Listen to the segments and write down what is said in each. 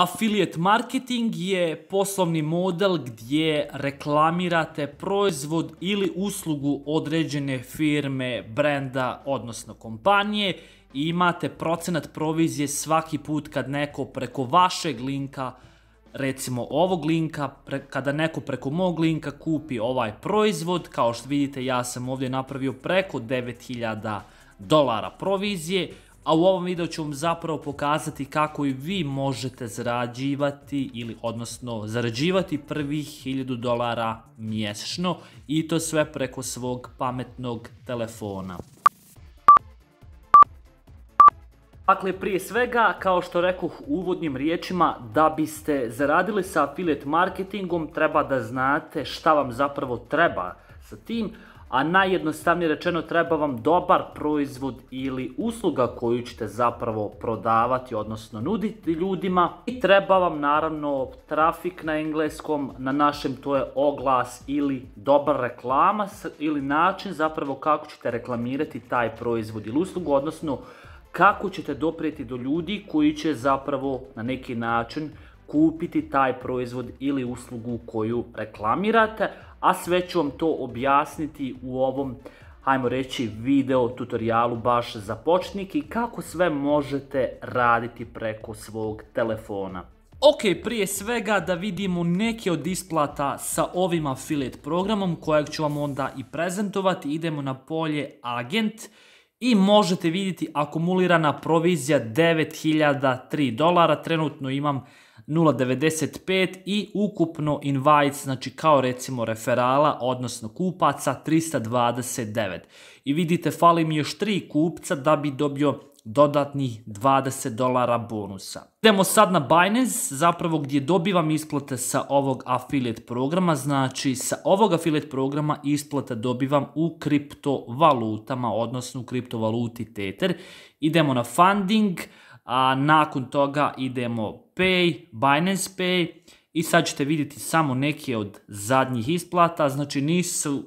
Affiliate marketing je poslovni model gdje reklamirate proizvod ili uslugu određene firme, brenda, odnosno kompanije i imate procenat provizije svaki put kad neko preko vašeg linka, recimo ovog linka, kada neko preko mog linka kupi ovaj proizvod, kao što vidite ja sam ovdje napravio preko 9000 dolara provizije, a u ovom videu ću vam zapravo pokazati kako i vi možete zarađivati ili odnosno zarađivati prvih 1000 dolara mjesečno i to sve preko svog pametnog telefona. Dakle, prije svega, kao što rekoh uvodnim riječima, da biste zaradili sa affiliate marketingom treba da znate šta vam zapravo treba sa tim, a najjednostavnije rečeno treba vam dobar proizvod ili usluga koju ćete zapravo prodavati, odnosno nuditi ljudima i treba vam naravno trafik na engleskom, na našem to je oglas ili dobar reklama ili način zapravo kako ćete reklamirati taj proizvod ili uslugu, odnosno kako ćete doprijeti do ljudi koji će zapravo na neki način kupiti taj proizvod ili uslugu koju reklamirate, a sve ću vam to objasniti u ovom hajmo reći video tutorialu baš za početnike kako sve možete raditi preko svog telefona. Ok, prije svega da vidimo neke od isplata sa ovim affiliate programom kojeg ću vam onda i prezentovati. Idemo na polje Agent i možete vidjeti akumulirana provizija 9003 dolara. Trenutno imam 0.95 i ukupno invites, znači kao recimo referala, odnosno kupaca 329. I vidite, fali mi još 3 kupca da bi dobio dodatnih 20 dolara bonusa. Idemo sad na Binance, zapravo gdje dobivam isplate sa ovog affiliate programa, znači sa ovog affiliate programa isplata dobivam u kriptovalutama, odnosno u kriptovaluti Tether. Idemo na funding, a nakon toga idemo Pay, Binance Pay i sad ćete vidjeti samo neke od zadnjih isplata, znači nisu,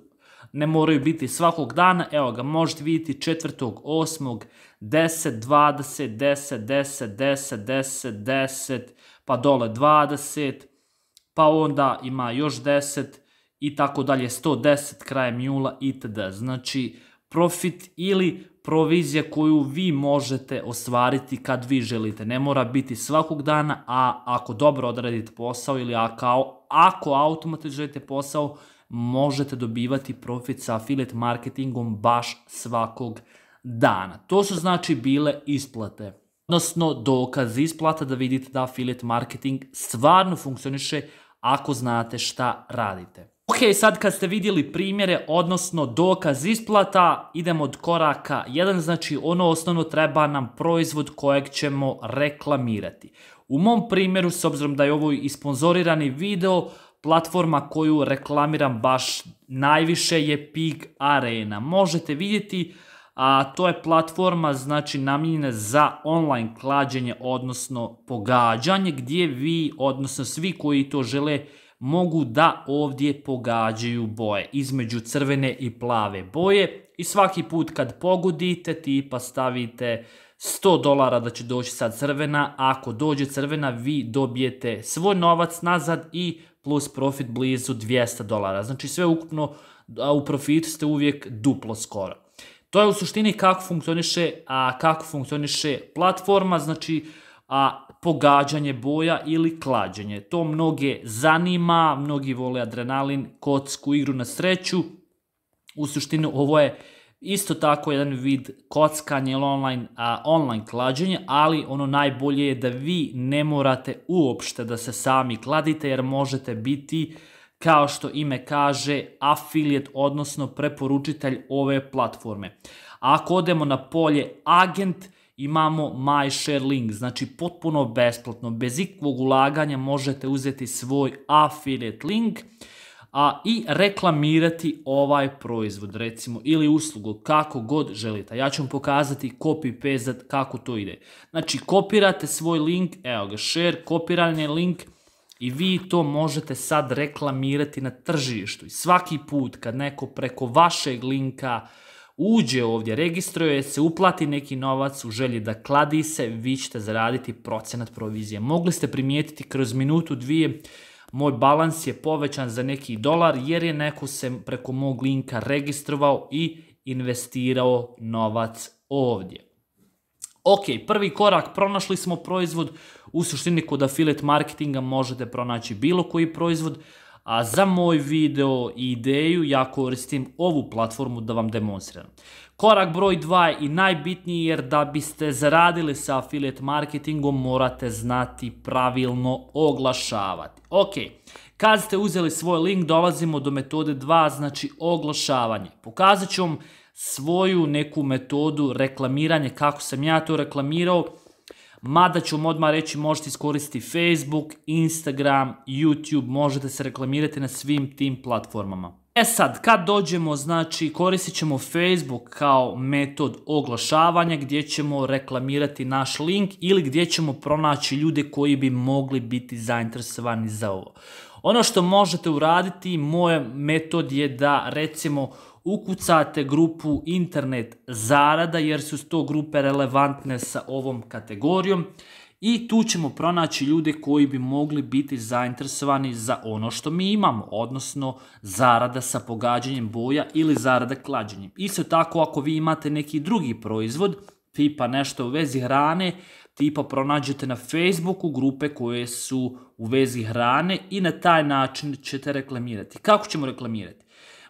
ne moraju biti svakog dana, evo ga, možete vidjeti 4. osmog, 10, 20, 10, 10, 10, 10, 10, pa dole 20, pa onda ima još 10 i tako dalje, 110 krajem jula itd. Znači, profit ili provizija koju vi možete ostvariti kad vi želite. Ne mora biti svakog dana, a ako dobro odradite posao ili ako, ako automatizujete posao, možete dobivati profit sa affiliate marketingom baš svakog dana. To su znači bile isplate odnosno dokaz isplata da vidite da affiliate marketing stvarno funkcioniše ako znate šta radite. Ok, sad kad ste vidjeli primjere, odnosno dokaz isplata, idemo od koraka 1, znači ono osnovno treba nam proizvod kojeg ćemo reklamirati. U mom primjeru, s obzirom da je ovo i video, platforma koju reklamiram baš najviše je Pig Arena. Možete vidjeti, a to je platforma znači namijenjena za online klađenje, odnosno pogađanje, gdje vi, odnosno svi koji to žele mogu da ovdje pogađaju boje između crvene i plave boje i svaki put kad pogodite tipa stavite 100 dolara da će doći sad crvena, ako dođe crvena vi dobijete svoj novac nazad i plus profit blizu 200 dolara. Znači sve ukupno u profitu ste uvijek duplo skoro. To je u suštini kako funkcioniše, a kako funkcioniše platforma, znači a pogađanje boja ili klađenje. To mnoge zanima, mnogi vole adrenalin, kocku, igru na sreću. U suštini ovo je isto tako jedan vid kockanja ili online, a, online klađenje, ali ono najbolje je da vi ne morate uopšte da se sami kladite jer možete biti kao što ime kaže afilijet, odnosno preporučitelj ove platforme. ako odemo na polje agent, imamo My Share link, znači potpuno besplatno, bez ikvog ulaganja možete uzeti svoj affiliate link a i reklamirati ovaj proizvod recimo ili uslugu kako god želite. Ja ću vam pokazati copy paste kako to ide. Znači kopirate svoj link, evo ga share, kopiran je link i vi to možete sad reklamirati na tržištu. I svaki put kad neko preko vašeg linka uđe ovdje, registruje se, uplati neki novac u želji da kladi se, vi ćete zaraditi procenat provizije. Mogli ste primijetiti kroz minutu, dvije, moj balans je povećan za neki dolar jer je neko se preko mog linka registrovao i investirao novac ovdje. Ok, prvi korak, pronašli smo proizvod, u suštini kod affiliate marketinga možete pronaći bilo koji proizvod, a za moj video i ideju ja koristim ovu platformu da vam demonstriram. Korak broj 2 i najbitniji jer da biste zaradili sa affiliate marketingom morate znati pravilno oglašavati. Ok, kad ste uzeli svoj link dolazimo do metode 2, znači oglašavanje. Pokazat ću vam svoju neku metodu reklamiranja, kako sam ja to reklamirao, Mada ću vam odmah reći možete iskoristiti Facebook, Instagram, YouTube, možete se reklamirati na svim tim platformama. E sad, kad dođemo, znači koristit ćemo Facebook kao metod oglašavanja gdje ćemo reklamirati naš link ili gdje ćemo pronaći ljude koji bi mogli biti zainteresovani za ovo. Ono što možete uraditi, moj metod je da recimo ukucate grupu internet zarada jer su to grupe relevantne sa ovom kategorijom i tu ćemo pronaći ljude koji bi mogli biti zainteresovani za ono što mi imamo, odnosno zarada sa pogađanjem boja ili zarada klađenjem. Isto tako ako vi imate neki drugi proizvod, tipa nešto u vezi hrane, tipa pronađete na Facebooku grupe koje su u vezi hrane i na taj način ćete reklamirati. Kako ćemo reklamirati?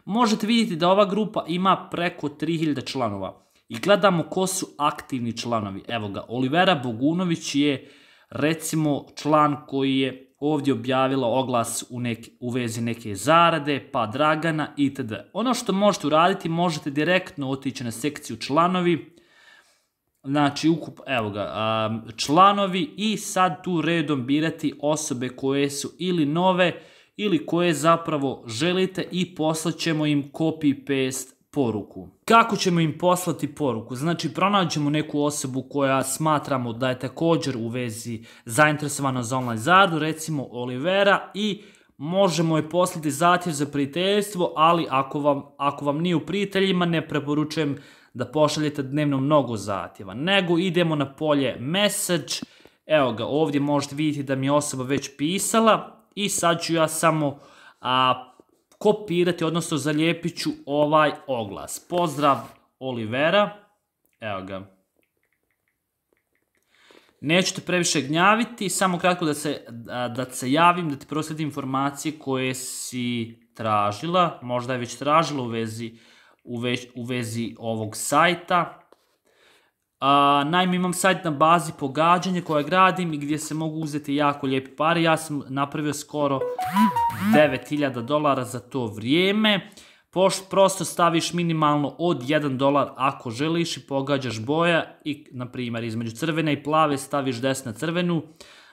možete vidjeti da ova grupa ima preko 3000 članova. I gledamo ko su aktivni članovi. Evo ga, Olivera Bogunović je recimo član koji je ovdje objavila oglas u, u vezi neke zarade, pa Dragana itd. Ono što možete uraditi, možete direktno otići na sekciju članovi, znači ukup, evo ga, članovi i sad tu redom birati osobe koje su ili nove ili koje zapravo želite i poslat ćemo im copy paste poruku. Kako ćemo im poslati poruku? Znači pronađemo neku osobu koja smatramo da je također u vezi zainteresovana za online zaradu, recimo Olivera i možemo je poslati zahtjev za prijateljstvo, ali ako vam, ako vam nije u prijateljima ne preporučujem da pošaljete dnevno mnogo zatjeva. nego idemo na polje message, evo ga ovdje možete vidjeti da mi je osoba već pisala, i sad ću ja samo a, kopirati, odnosno zalijepit ću ovaj oglas. Pozdrav Olivera. Evo ga. Neću te previše gnjaviti, samo kratko da se, da, se javim, da ti prosjedim informacije koje si tražila, možda je već tražila u vezi, u vezi, u vezi ovog sajta naime, imam sajt na bazi pogađanja koje gradim i gdje se mogu uzeti jako lijepi pari, Ja sam napravio skoro 9000 dolara za to vrijeme. Pošto prosto staviš minimalno od 1 dolar ako želiš i pogađaš boja i, na primjer, između crvene i plave staviš desna crvenu,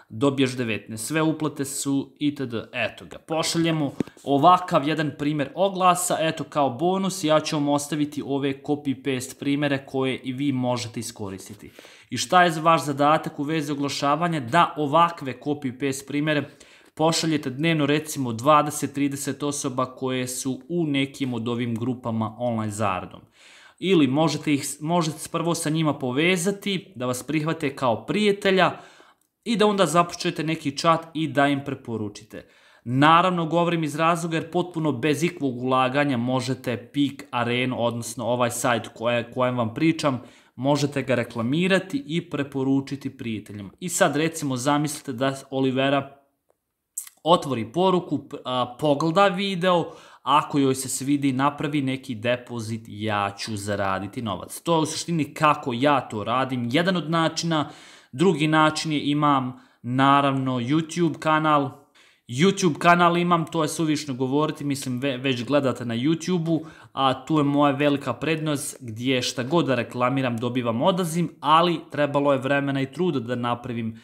dobiješ 19. Sve uplate su itd. Eto ga, pošaljemo ovakav jedan primjer oglasa, eto kao bonus, ja ću vam ostaviti ove copy-paste primere koje i vi možete iskoristiti. I šta je vaš zadatak u vezi oglašavanja? Da ovakve copy-paste primere pošaljete dnevno recimo 20-30 osoba koje su u nekim od ovim grupama online zaradom ili možete ih možete prvo sa njima povezati da vas prihvate kao prijatelja i da onda započnete neki čat i da im preporučite. Naravno, govorim iz razloga jer potpuno bez ikvog ulaganja možete Peak Arena, odnosno ovaj sajt kojem vam pričam, možete ga reklamirati i preporučiti prijateljima. I sad recimo zamislite da Olivera otvori poruku, pogleda video, ako joj se svidi napravi neki depozit, ja ću zaraditi novac. To je u suštini kako ja to radim, jedan od načina Drugi način je imam naravno YouTube kanal. YouTube kanal imam, to je suvišno govoriti, mislim već gledate na YouTube-u, a tu je moja velika prednost gdje šta god da reklamiram dobivam odazim, ali trebalo je vremena i truda da napravim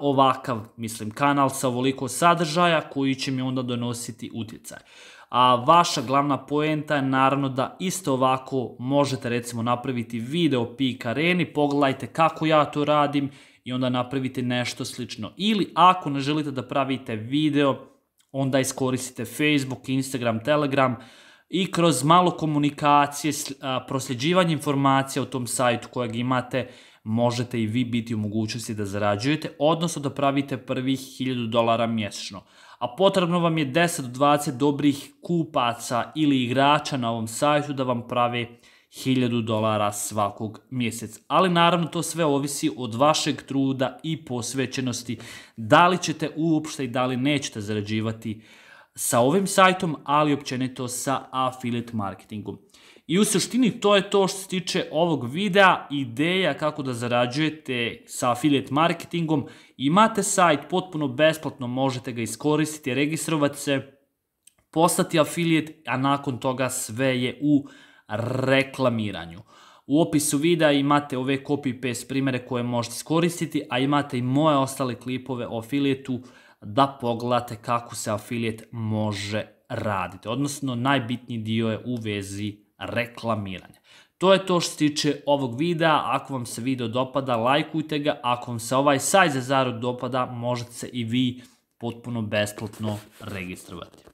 ovakav, mislim, kanal sa ovoliko sadržaja koji će mi onda donositi utjecaj a vaša glavna poenta je naravno da isto ovako možete recimo napraviti video pik areni, pogledajte kako ja to radim i onda napravite nešto slično. Ili ako ne želite da pravite video, onda iskoristite Facebook, Instagram, Telegram i kroz malo komunikacije, prosljeđivanje informacija o tom sajtu kojeg imate, možete i vi biti u mogućnosti da zarađujete, odnosno da pravite prvih 1000 dolara mjesečno a potrebno vam je 10 do 20 dobrih kupaca ili igrača na ovom sajtu da vam prave 1000 dolara svakog mjeseca. Ali naravno to sve ovisi od vašeg truda i posvećenosti. Da li ćete uopšte i da li nećete zarađivati sa ovim sajtom, ali općenito sa affiliate marketingom. I u suštini to je to što se tiče ovog videa, ideja kako da zarađujete sa affiliate marketingom. Imate sajt potpuno besplatno, možete ga iskoristiti, registrovati se, postati afilijet, a nakon toga sve je u reklamiranju. U opisu videa imate ove copy paste primere koje možete iskoristiti, a imate i moje ostale klipove o afilijetu da pogledate kako se afilijet može raditi. Odnosno, najbitniji dio je u vezi reklamiranja. To je to što se tiče ovog videa, ako vam se video dopada, lajkujte ga, ako vam se ovaj sajt za dopada, možete se i vi potpuno besplatno registrovati.